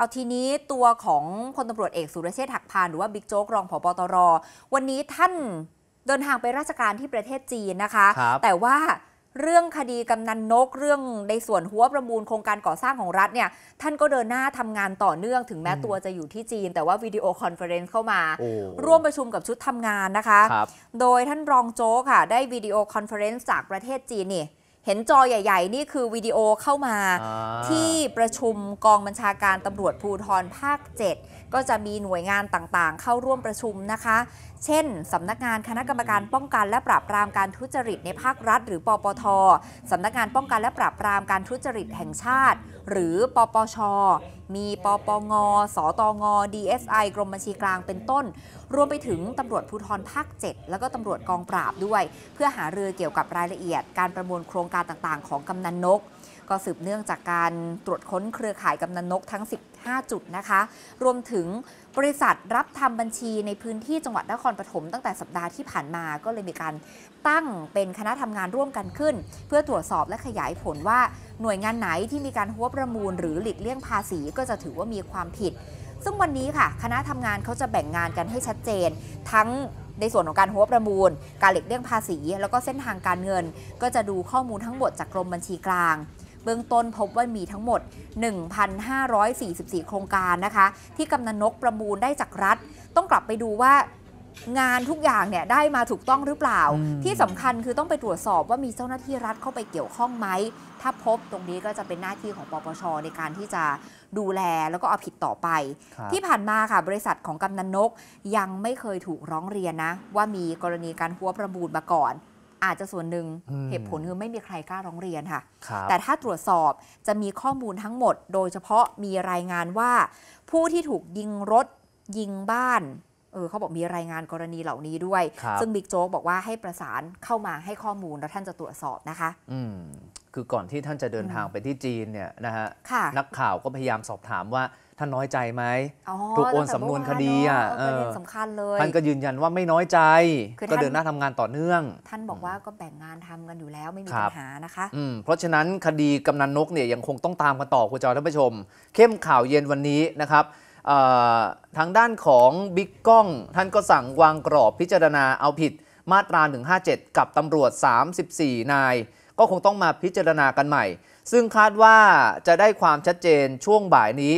เอาทีนี้ตัวของพลตารวจเอกสุรเชษฐ์หักพานหรือว่าบิ๊กโจ๊กรองผบตร วันนี้ท่านเดินทางไปราชการที่ประเทศจีนนะคะ แต่ว่าเรื่องคดีกำนันนกเรื่องในส่วนหัวประมูลโครงการก่อสร้างของรัฐเนี่ยท่านก็เดินหน้าทำงานต่อเนื่องถึงแม้ตัวจะอยู่ที่จีน แต่ว่าวิดีโอคอนเฟอเรนซ์เข้ามาร่วมประชุมกับชุดทำงานนะคะคโดยท่านรองโจ๊กค่ะ ได้วิดีโอคอนเฟอเรนซ์จากประเทศจีนนี่เห็นจอใหญ่ๆ นี่คือวิดีโอเข้ามาที่ประชุมกองบัญชาการตำรวจภูธรภาค 7 ก็จะมีหน่วยงานต่างๆ เข้าร่วมประชุมนะคะ เช่นสำนักงานคณะกรรมการป้องกันและปราบปรามการทุจริตในภาครัฐ หรือปปทสำนักงานป้องกันและปราบปรามการทุจริตแห่งชาติ หรือปปช มีปปงสตง DSI กรมบัญชีกลางเป็นต้น รวมไปถึงตำรวจภูธรภาค 7 แล้วก็ตำรวจกองปราบด้วย เพื่อหารือเกี่ยวกับรายละเอียดการประมวลโครงการต่างๆ ของกำนันนก ก็สืบเนื่องจากการตรวจค้นเครือข่ายกำนันนกทั้ง 15 จุดนะคะ รวมถึงบริษัทรับทำบัญชีในพื้นที่จังหวัดนครปฐมตั้งแต่สัปดาห์ที่ผ่านมา ก็เลยมีการตั้งเป็นคณะทำงานร่วมกันขึ้นเพื่อตรวจสอบและขยายผลว่าหน่วยงานไหนที่มีการหัวประมูลหรือหลีกเลี่ยงภาษีก็จะถือว่ามีความผิด ซึ่งวันนี้ค่ะ คณะทำงานเขาจะแบ่งงานกันให้ชัดเจนทั้งในส่วนของการหัวประมูล การหลีกเลี่ยงภาษี แล้วก็เส้นทางการเงิน ก็จะดูข้อมูลทั้งหมดจากกรมบัญชีกลาง เบื้องต้นพบว่ามีทั้งหมด 1,544 โครงการนะคะ ที่กำนันนกประมูลได้จากรัฐ ต้องกลับไปดูว่างานทุกอย่างเนี่ยได้มาถูกต้องหรือเปล่า ที่สำคัญคือต้องไปตรวจสอบว่ามีเจ้าหน้าที่รัฐเข้าไปเกี่ยวข้องไหมถ้าพบตรงนี้ก็จะเป็นหน้าที่ของปปชในการที่จะดูแลแล้วก็เอาผิดต่อไป ที่ผ่านมาค่ะบริษัทของกำนันนก ยังไม่เคยถูกร้องเรียนนะ ว่ามีกรณีการหัวประมูลมาก่อน อาจจะส่วนหนึ่งเหตุผลคือไม่มีใครกล้าร้องเรียนค่ะคแต่ถ้าตรวจสอบจะมีข้อมูลทั้งหมด โดยเฉพาะมีรายงานว่า ผู้ที่ถูกยิงรถยิงบ้านเออเขาบอกมีรายงานกรณีเหล่านี้ด้วย ซึ่งบิ๊กโจ๊กบอกว่าให้ประสานเข้ามาให้ข้อมูลแล้วท่านจะตรวจสอบนะคะอืมคือก่อนที่ท่านจะเดินทางไปที่จีนเนี่ยนะฮะนักข่าวก็พยายามสอบถามว่าท่านน้อยใจไหม ถูกโอนสำนวนคดีอ่ะเออสำคัญเลยท่านก็ยืนยันว่าไม่น้อยใจ ก็เดินหน้าทำงานต่อเนื่อง ท่านบอกว่าก็แบ่งงานทำกันอยู่แล้วไม่มีปัญหานะคะเพราะฉะนั้นคดีกำนันนกเนี่ยยังคงต้องตามกันต่อคุณจอยท่านผู้ชม เข้มข่าวเย็นวันนี้นะครับทางด้านของบิ๊กก้องท่านก็สั่งวางกรอบพิจารณาเอาผิด มาตรา 157 กับตำรวจ 34 นาย ก็คงต้องมาพิจารณากันใหม่ ซึ่งคาดว่าจะได้ความชัดเจนช่วงบ่ายนี้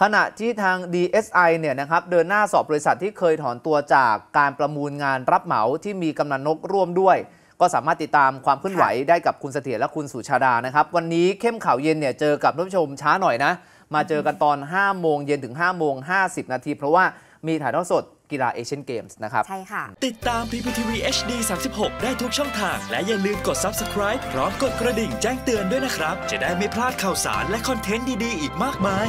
ขณะที่ทาง DSI เนี่ยนะครับเดินหน้าสอบบริษัทที่เคยถอนตัวจากการประมูลงานรับเหมาที่มีกำนันนกร่วมด้วย ก็สามารถติดตามความเคลื่อนไหวได้กับคุณเสถียรและคุณสุชาดานะครับวันนี้เข้มข่าวเย็นเนี่ยเจอกับท่านผู้ชมช้าหน่อยนะมาเจอกันตอน 5 โมงเย็นถึง 5 โมง 50 นาที เพราะว่ามีถ่ายทอดสดกีฬาเอเชียนเกมส์นะครับ ใช่ค่ะติดตาม PPTV HD 36ได้ทุกช่องทาง และอย่าลืมกด subscribe พร้อมกดกระดิ่งแจ้งเตือนด้วยนะครับจะได้ไม่พลาดข่าวสารและคอนเทนต์ดีๆ อีกมากมาย